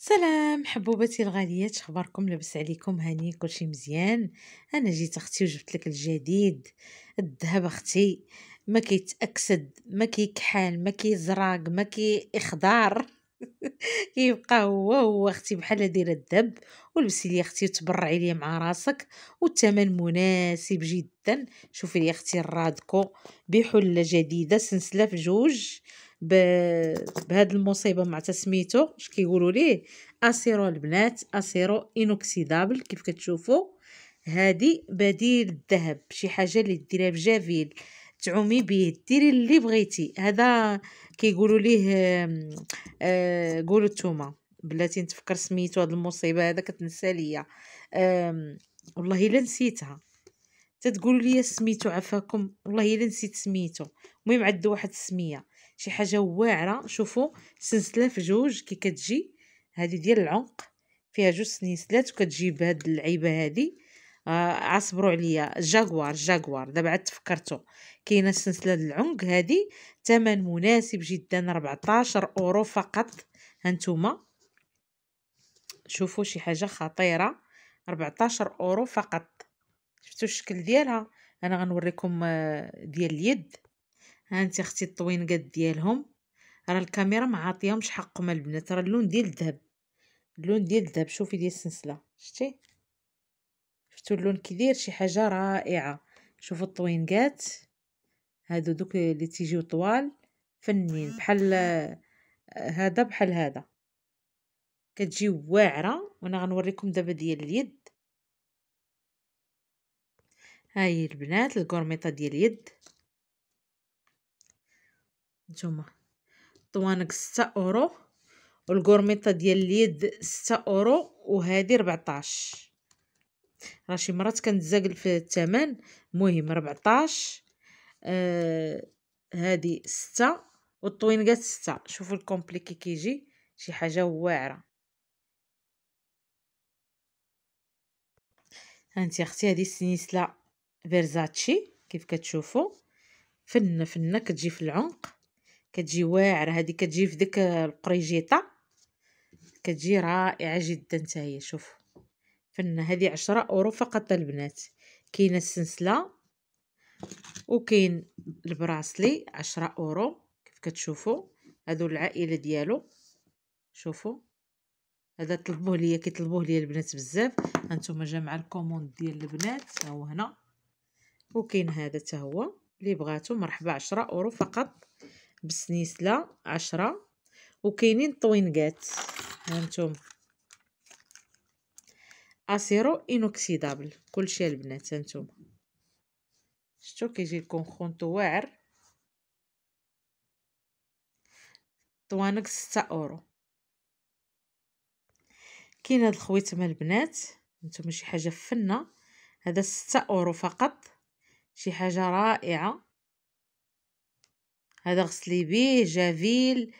سلام حبوباتي الغاليات شخباركم لاباس عليكم هاني كلشي مزيان انا جيت اختي وجبت لك الجديد الذهب اختي ما كيتاكسد ما كيكحل ما كيزراق ما كيخضر كيبقى هو هو اختي بحال دايره الذب ولبسي لي اختي وتبرعي لي مع راسك والثمن مناسب جدا شوفي لي اختي الرادكو بحله جديده سنسله في جوج بهاد المصيبه مع تسميتو اش كيقولوا ليه اسيرو البنات اسيرو انوكسيدابل كيف كتشوفوا هادي بديل الذهب شي حاجه اللي ديريها بجافيل تعومي به ديري اللي بغيتي هذا كيقولوا ليه آه، قولوا نتوما بلاتي نتفكر سميتو هاد المصيبه هذا كتنسى ليا والله الا نسيتها تتقولوا لي سميتو عفاكم والله الا نسيت سميتو المهم عندو واحد السميه شي حاجه واعره شوفوا سلسله في جوج كي كتجي هذه ديال العنق فيها جوج سنيسلات وكتجي بهاد اللعيبه هذه آه عصبروا عليا جاكوار جاكوار دابا عاد تفكرتو كاينه السلسله العنق هذه ثمن مناسب جدا 14 اورو فقط هانتوما شوفوا شي حاجه خطيره 14 اورو فقط شفتوا الشكل ديالها انا غنوريكم آه، ديال اليد هانت اختي الطوينقات ديالهم راه الكاميرا ما عاطيهمش حقهم البنات راه اللون ديال الذهب اللون ديال الذهب شوفي ديال السلسله شتي شفتوا اللون كبير شي حاجه رائعه شوفوا الطوينقات هادو دوك اللي تيجيو طوال فنين بحال هذا بحال هذا كتجي واعره وانا غنوريكم دابا ديال اليد هاي البنات الكورميطه ديال اليد نتوما طوانك 6 اورو والكورميطه ديال اليد 6 اورو وهذه 14 راه شي مرات كنتزاقل في الثمن المهم 14 آه هذه ستة والطوينقات ستة شوفوا الكومبليكي كيجي شي حاجه واعره هانتي اختي هذه السنيسله فيرزاتشي كيف كتشوفوا فنه فنه كتجي في العنق كتجي واعره هذه كتجي في ديك القريجيطه كتجي رائعه جدا حتى هي شوف فن هذه عشرة اورو فقط البنات كاينه السنسله وكاين البراسلي عشرة اورو كيف كتشوفوا هذو العائله ديالو شوفوا هذا طلبوه ليا كيطلبوه ليا البنات بزاف هانتوما جا مع الكوموند ديال البنات ها هو هنا وكاين هذا حتى هو اللي بغاتو مرحبا 10 اورو فقط بسنيسلة عشرة وكاينين طوينكات هانتوما اسيرو انوكسيدابل كلشي البنات هانتوما شتو كيجي خونتو واعر طوانك ستة اورو كاين هاد الخويتم البنات هانتوما شي حاجه فنه هذا ستة اورو فقط شي حاجه رائعه هذا غسلي بيه جافيل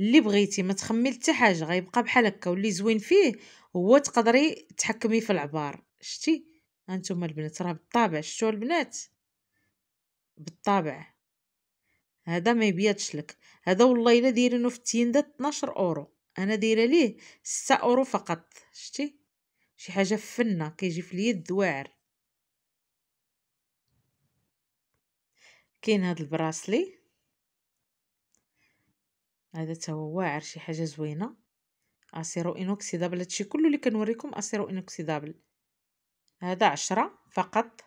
اللي بغيتي ما تخمي حتى حاجه غيبقى بحال هكا واللي زوين فيه هو تقدري تحكمي في العبار شتي هانتوما البنات راه بالطبع شتو البنات بالطبع هذا ما يبيضش لك هذا والله الا دايرينو في التيندا 12 اورو انا دايره ليه 6 اورو فقط شتي شي حاجه فنه كيجي في اليد واعر كاين هذا البراسلي هذا تا هو واعر شي حاجه زوينه اسيرو انوكسيدابل هادشي كله اللي كنوريكم اسيرو انوكسيدابل هذا عشرة فقط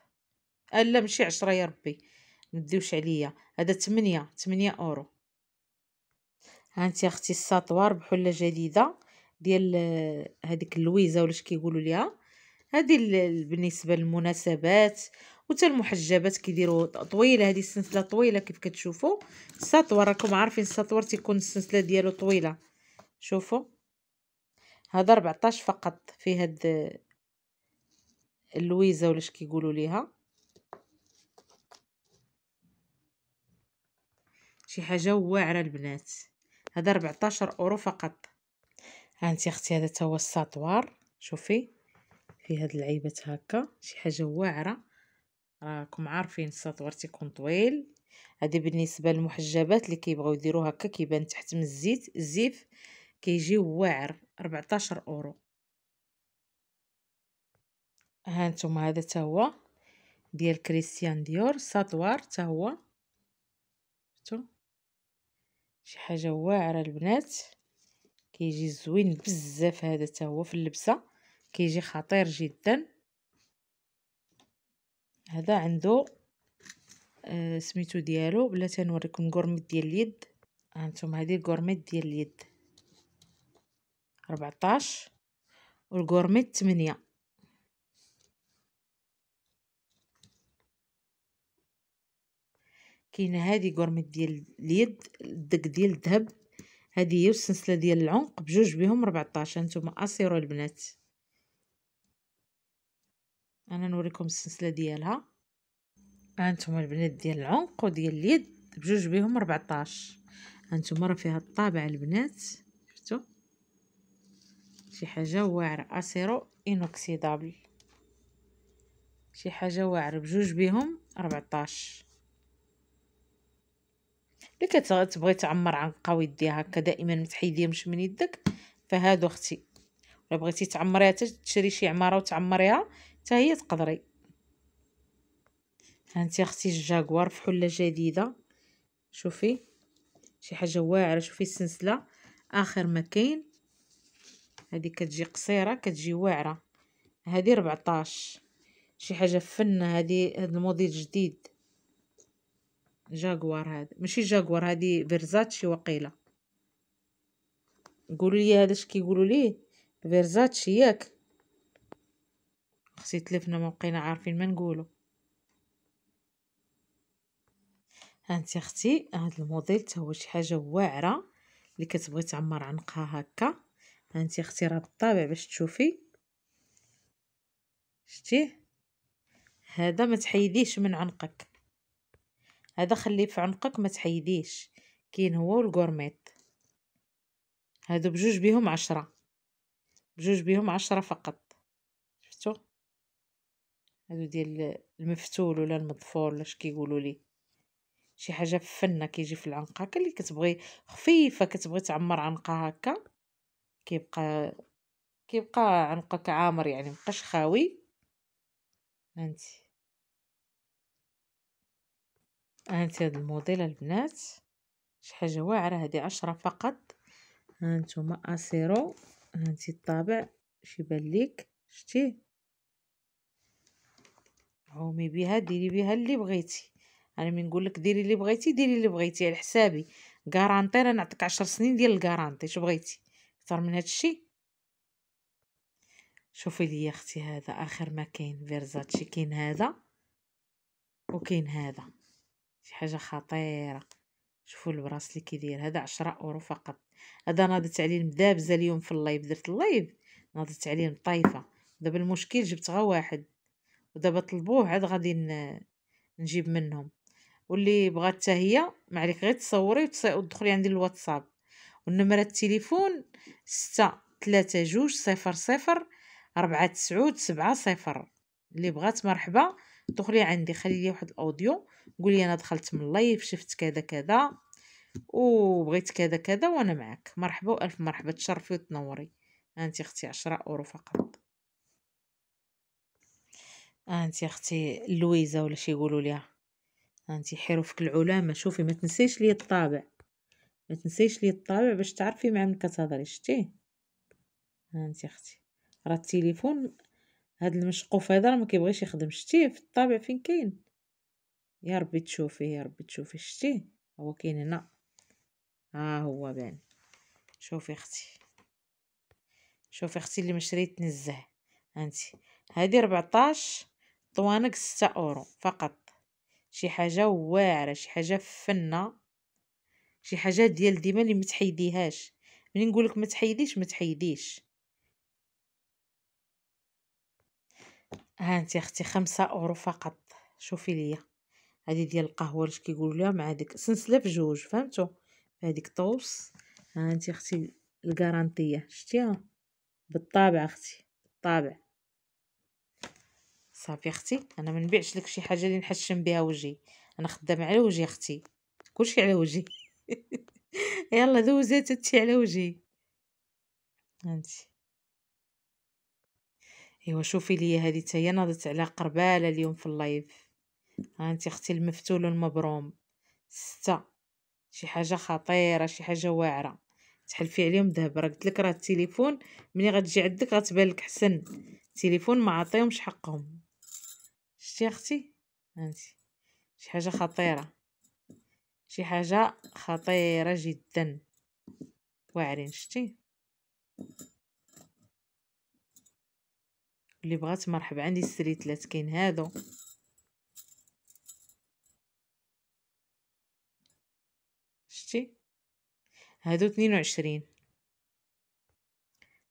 الا ماشي عشرة يا ربي مديوش عليا هذا تمنية تمنية اورو هانتي اختي الساطوار بحله جديده ديال هذيك اللويزه ولا اش كيقولوا ليها هذه بالنسبه للمناسبات وتا المحجبات كيديروا طويله هذه السلسله طويله كيف كتشوفوا السطور راكم عارفين السطور تيكون السلسله ديالو طويله شوفوا هذا 14 فقط في هاد اللويزه ولا اش كيقولوا ليها شي حاجه واعره البنات هذا 14 اورو فقط ها انت اختي هذا هو السطوار شوفي في هاد العيبات هكا شي حاجه واعره راكم عارفين تيكون طويل هذه بالنسبه للمحجبات اللي كيبغيو يديروا هكا كيبان تحت من الزيت الزيف كيجي واعر 14 اورو ها انتم هذا حتى هو ديال كريستيان ديور سطوار حتى هو شفتوا شي حاجه واعره البنات كيجي زوين بزاف هذا حتى هو في اللبسه كيجي خطير جدا هذا عنده آه، سميتو ديالو بلاتي غنوريكم كورميت ديال اليد هانتوما آه، هذه الكورميت ديال اليد 14 والكورميت 8 كاينه هذه كورميت ديال اليد الدق ديال الذهب هذه هي السلسله ديال العنق بجوج بهم 14 هانتوما اسيرو البنات انا نوريكم السلسله ديالها هانتوما البنات ديال العنق وديال اليد بجوج بيهم 14 هانتوما راه فيها الطابع البنات شفتو شي حاجه واعره اسيرو انوكسيدابل شي حاجه واعره بجوج بيهم 14 اللي كتبغي تعمر عنقه ويديها هكا دائما متحيديهمش مش من يدك فهادو اختي الا بغيتي تعمريها تشري شي عماره وتعمريها حتى هي تقدري هانتي اختي الجاكوار في حله جديده شوفي شي حاجه واعره شوفي السلسله اخر ما كاين هذه كتجي قصيره كتجي واعره هذه 14 شي حاجه فن هذه هذا الموديل جديد جاكوار هذا ماشي جاكوار هذه فيرزاتشي وقيله قولوا لي هذا اش كيقولوا ليه فيرزاتشي ياك خصي تلفنا ما بقينا عارفين ما نقولو هانتي اختي هاد الموديل تا هو شي حاجه واعره اللي كتبغي تعمر عنقها هكا هانتي اختي راه بالطابع باش تشوفي شتيه هذا ما تحيديش من عنقك هذا خليه في عنقك ما تحيديش كاين هو والكورميط هادو بجوج بيهم عشرة بجوج بيهم عشرة فقط هادو ديال المفتول ولا المضفور ولا اش كيقولوا لي شي حاجه فنه كيجي في العنقه هكا اللي كتبغي خفيفه كتبغي تعمر عنقها هكا كيبقى كيبقى عنقك عامر يعني مبقاش خاوي هانتي هانتي هاد الموديل البنات شي حاجه واعره هادي عشرة فقط هانتوما اسيرو هانتي الطابع شي بان ليك شتيه قومي بها ديري بها اللي بغيتي انا من نقول لك ديري اللي بغيتي ديري اللي بغيتي على حسابي غارانتي راه نعطيك 10 سنين ديال الغارانتي شو بغيتي اكثر من هذا الشيء شوفي لي اختي هذا اخر ما كاين فيرزاتشي كاين هذا وكاين هذا شي حاجه خطيره شوفوا البراس اللي كيدير هذا 10 اورو فقط هذا ناضت عليه المدابزه اليوم في اللايف درت اللايف ناضت عليه الطايفه دابا المشكل جبت غا واحد ودابا طلبوه عاد غادي نجيب منهم واللي بغات حتى هي ما عليك غير تصوري وتدخلي عندي الواتساب والنمره التليفون ستة ثلاثة جوج صفر صفر ربعة تسعود سبعة صفر اللي بغات مرحبا دخلي عندي خلي لي واحد الاوديو قولي انا دخلت من لايف شفت كذا كذا وبغيت كذا كذا وانا معك مرحبا والف مرحبا تشرفي وتنوري انت اختي عشرة اورو فقط انت اختي لويزا ولا شي يقولوا ليها انت حرفك العلامة شوفي ما تنسيش لي الطابع ما تنسيش لي الطابع باش تعرفي مع من كتهضري شتي انت اختي راه التليفون هاد المشقوف هذا راه ما كيبغيش يخدم شتي في الطابع فين كاين يا ربي تشوفيه يا ربي تشوفي شتي هو كاين هنا ها آه هو بان شوفي اختي شوفي اختي اللي مشريت نزه انت هادي 14 طوانق ستة أورو فقط شي حاجة واعرة شي حاجة فنة شي حاجة ديال ديما اللي متحيديهاش ملي نقولك متحيديش متحيديش ها انت اختي خمسة اورو فقط شوفي ليا هادي ديال القهوه اللي كيقولو ليها مع ديك سنسله بجوج فهمتو هاديك طوس ها انت اختي الكارانتيه شتيها بالطابع اختي بالطابع صافي اختي انا ما نبيعش لك شي حاجه اللي نحشم بها وجهي انا خدامه على وجهي اختي كلشي على وجهي يلا دوزات تتي على وجهي هانتي ايوا شوفي لي هذه تاهي ناضت على قرباله اليوم في اللايف هانتي اختي المفتول المبروم ستة شي حاجه خطيره شي حاجه واعره تحلفي عليهم ذهب راه قلت لك راه التليفون ملي غتجي عندك غتبان لك حسن التليفون ما عطيهمش حقهم شتي اختي هانتي شي حاجه خطيره شي حاجه خطيره جدا واعرين شتي اللي بغات مرحبا عندي السريتلات كاين هادو شتي هادو 22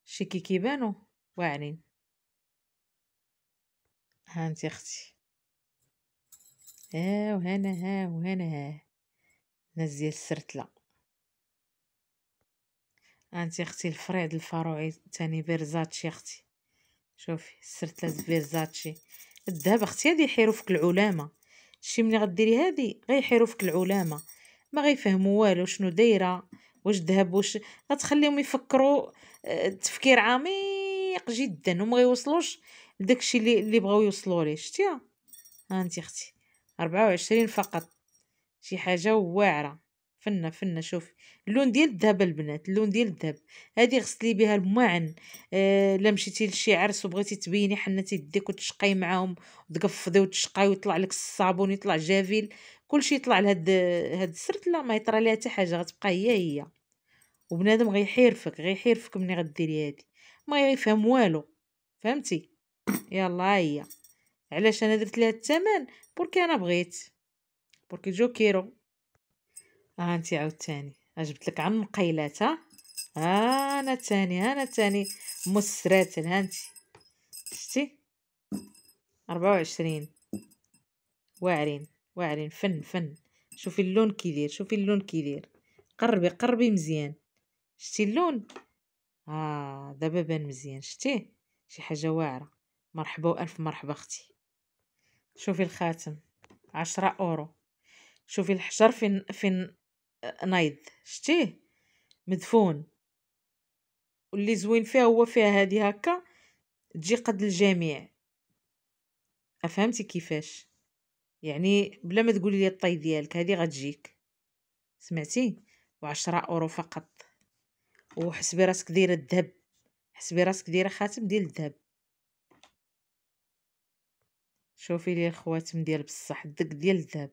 شي كي كيبانو واعرين ها انت اختي ها وهنا ها وهنا ها الناس ديال السرتله هانتي انت اختي الفريد الفروعي تاني بيرزاتشي اختي شوفي السرتله بيرزاتشي الذهب اختي هادي حروفك العلامه شي ملي غديري هادي غير حروفك العلامه ما غيفهموا والو شنو دايره واش ذهب واش غتخليهم يفكروا آه، تفكير عميق جدا وما غيوصلوش داكشي اللي اللي بغاو يوصلوا ليه شتيها ها انت اختي 24 فقط شي حاجه واعره فنه فنه شوفي اللون ديال الذهب البنات اللون ديال الذهب هذه غسلي بها الماعن آه لا مشيتي لشي عرس وبغيتي تبيني حنتي يديك وتشقي معاهم وتقفضي وتشقي ويطلع لك الصابون يطلع جافيل كلشي يطلع لهاد هاد لا ما يطرى ليها حتى حاجه غتبقى هي هي وبنادم غيحيرفك غيحيرفك ملي غديري هادي ما يفهم والو فهمتي يلا هي علاش انا درت ليها الثمن بوركي انا بغيت بوركي جو كيرو ها آه، انت عاوتاني جبت لك عن مقيلات ها آه انا تاني انا تاني مسرات ها انت شتي 24 واعرين واعرين فن فن شوفي اللون داير شوفي اللون داير قربي قربي مزيان شتي اللون اه دابا بان مزيان شتيه شي حاجه واعره مرحبا وألف مرحبا أختي شوفي الخاتم عشرة أورو شوفي الحجر فين فين آه، نايض شتيه مدفون واللي زوين فيها هو فيها هادي هكا تجي قد الجميع افهمتي كيفاش يعني بلا ما تقولي لي الطي ديالك هادي غتجيك سمعتي وعشرة اورو فقط وحسبي راسك دايره الذهب حسبي راسك دايره خاتم ديال الذهب شوفي لي الخواتم ديال بصح الدك ديال الذهب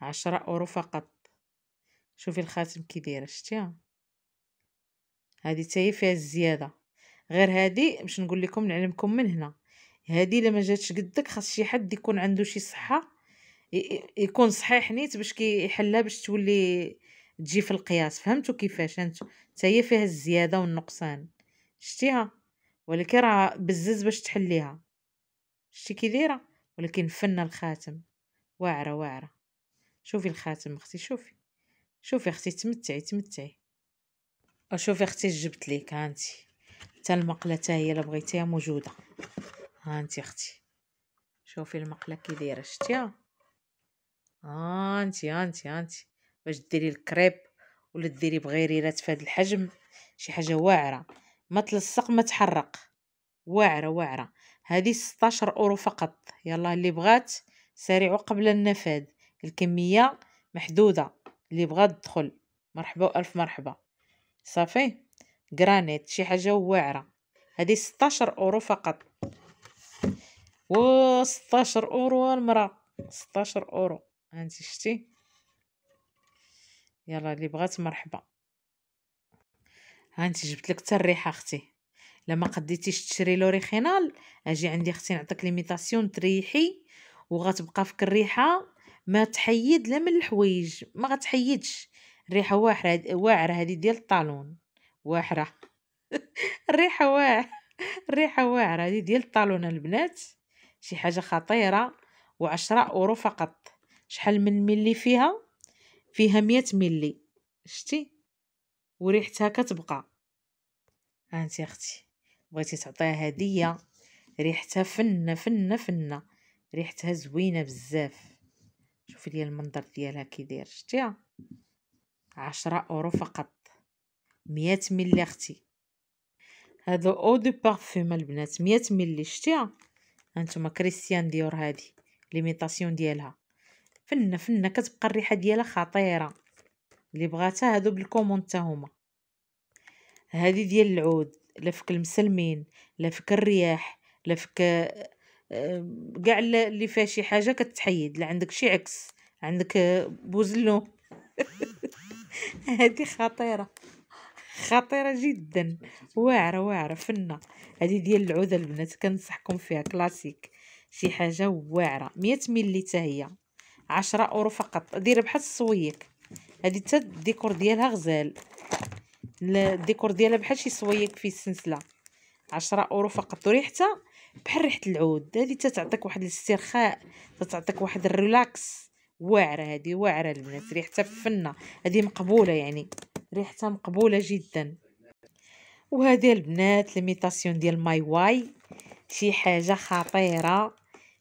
عشرة اورو فقط شوفي الخاتم كي دايره شتيها هادي تاهي فيها الزياده غير هادي باش نقول لكم نعلمكم من هنا هادي الا ما جاتش قدك خاص شي حد يكون عنده شي صحه يكون صحيح نيت باش كيحلها باش تولي تجي في القياس فهمتوا كيفاش انت تاهي فيها الزياده والنقصان شتيها ولكن راه بزز باش تحليها شتي كي دايره ولكن فن الخاتم واعرة واعرة شوفي الخاتم اختي شوفي شوفي اختي تمتعي تمتعي شوفي اختي جبت ليك هانتي حتى المقله حتى هي الا بغيتيها موجوده هانتي اختي شوفي المقله كي دايره شتيها هانتي هانتي هانتي باش ديري الكريب ولا ديري بغيريرات في هذا الحجم شي حاجه واعره ما تلصق ما تحرق واعره واعره هذه 16 أورو فقط يلا اللي بغات سارعوا قبل النفاد الكمية محدودة اللي بغى تدخل مرحبا الف مرحبا صافي جرانيت شي حاجة واعرة هذه 16 أورو فقط و 16 أورو المرأة 16 أورو انت شتي يلا اللي بغات مرحبا هانت جبت لك حتى الريحة أختي لما قديتيش تشري لوريخينال اجي عندي اختي نعطيك ليميتاسيون تريحي وغتبقى فيك الريحه ما تحيد لا من الحوايج ما غتحيدش الريحه واعره واعره هذه ديال الطالون واعره الريحه واعره الريحه واعره هذه ديال الطالون البنات شي حاجه خطيره وعشرة اورو فقط شحال من ملي فيها فيها مية ملي شتي وريحتها كتبقى هانتي اختي بغيتي تعطيها هديه ريحتها فنه فنه فنه ريحتها زوينه بزاف شوفي لي المنظر ديالها كي داير شتيها عشرة اورو فقط مية ملي اختي هادو او دو بارفوم البنات مية ملي شتيها هانتوما كريستيان ديور هادي ليميطاسيون ديالها فنه فنه كتبقى الريحه ديالها خطيره اللي بغاتها هادو بالكومون حتى هما هادي ديال العود لفك المسلمين لفك الرياح لفك كاع آه، اللي فيها شي حاجه كتحيد لا عندك شي عكس عندك آه، بوزلو هذه خطيره خطيره جدا واعره واعره فنه هذه ديال العوده البنات كنصحكم فيها كلاسيك شي حاجه واعره 100 ملي حتى هي 10 اورو فقط دير بحال الصويك هذه حتى الديكور ديالها غزال الديكور ديالها بحال شي سويك في السنسله عشرة اورو فقط وريحتها بحال ريحه العود هذه تتعطيك واحد الاسترخاء تتعطيك واحد الريلاكس واعره هذه واعره البنات ريحتها فنه هذه مقبوله يعني ريحتها مقبوله جدا وهذه البنات ليميتاسيون ديال ماي واي شي حاجه خطيره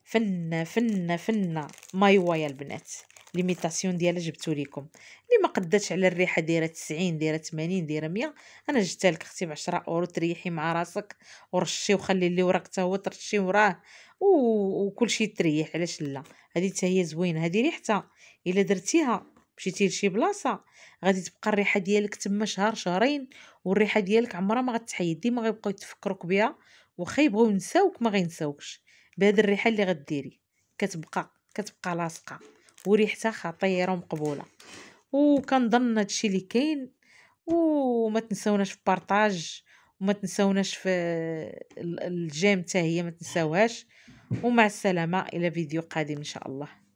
فنه فنه فنه ماي واي البنات ليميتاسيون ديالها جبتو ليكم اللي ما قداتش على الريحه دايره 90 دايره 80 دايره 100 انا جبتها لك اختي ب 10 اورو تريحي مع راسك ورشي وخلي لي وراك حتى هو ترشي وراه شيء تريح علاش لا هذه حتى هي زوينه هذه ريحتها الا درتيها مشيتي لشي بلاصه غادي تبقى الريحه ديالك تما شهر شهرين والريحه ديالك عمرها ما غتحيد ديما غيبقاو يتفكروك بها واخا يبغيو ينساوك ما غينساوكش بهاد الريحه اللي غديري كتبقى كتبقى لاصقه وريحتها خطيره ومقبوله وكنظن هادشي اللي كاين وما تنساوناش في بارطاج وما تنساوناش في الجيم حتى هي ما تنساوهاش ومع السلامه الى فيديو قادم ان شاء الله